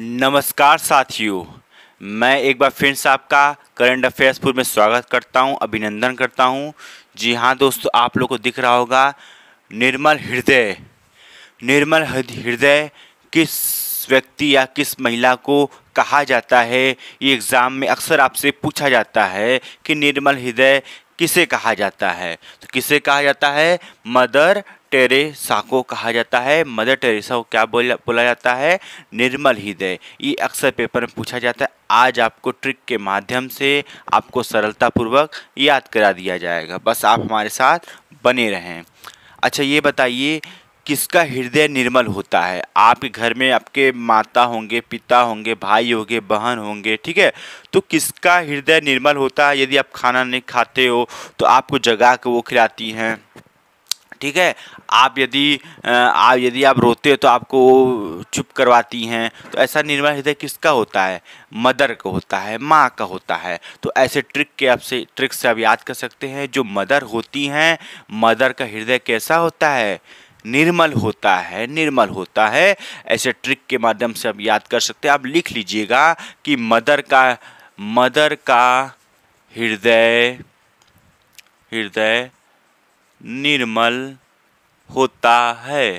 नमस्कार साथियों मैं एक बार फिर से आपका करंट अफेयर्स पूर्व में स्वागत करता हूं अभिनंदन करता हूं जी हाँ दोस्तों आप लोग को दिख रहा होगा निर्मल हृदय निर्मल हृदय किस व्यक्ति या किस महिला को कहा जाता है ये एग्ज़ाम में अक्सर आपसे पूछा जाता है कि निर्मल हृदय किसे कहा जाता है तो किसे कहा जाता है मदर टेरेसा को कहा जाता है मदर टेरेसा को क्या बोला बोला जाता है निर्मल हृदय ये अक्सर पेपर में पूछा जाता है आज आपको ट्रिक के माध्यम से आपको सरलतापूर्वक याद करा दिया जाएगा बस आप हमारे साथ बने रहें अच्छा ये बताइए किसका हृदय निर्मल होता है आपके घर में आपके माता होंगे पिता होंगे भाई होंगे बहन होंगे ठीक है तो किसका हृदय निर्मल होता है यदि आप खाना नहीं खाते हो तो आपको जगा के वो खिलाती हैं ठीक है आप यदि आप यदि आप रोते हो तो आपको चुप करवाती हैं तो ऐसा निर्मल हृदय किसका होता है मदर का होता है माँ का होता है तो ऐसे ट्रिक के आपसे ट्रिक से आप याद कर सकते हैं जो मदर होती हैं मदर का हृदय कैसा होता है निर्मल होता है निर्मल होता है ऐसे ट्रिक के माध्यम से आप याद कर सकते हैं आप लिख लीजिएगा कि मदर का मदर का हृदय हृदय निर्मल होता है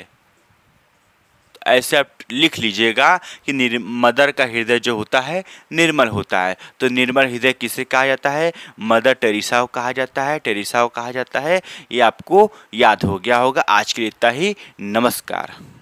तो ऐसे आप लिख लीजिएगा कि मदर का हृदय जो होता है निर्मल होता है तो निर्मल हृदय किसे कहा जाता है मदर टेरिसाओ कहा जाता है टेरिसाओ कहा जाता है ये आपको याद हो गया होगा आज के लिए इतना ही नमस्कार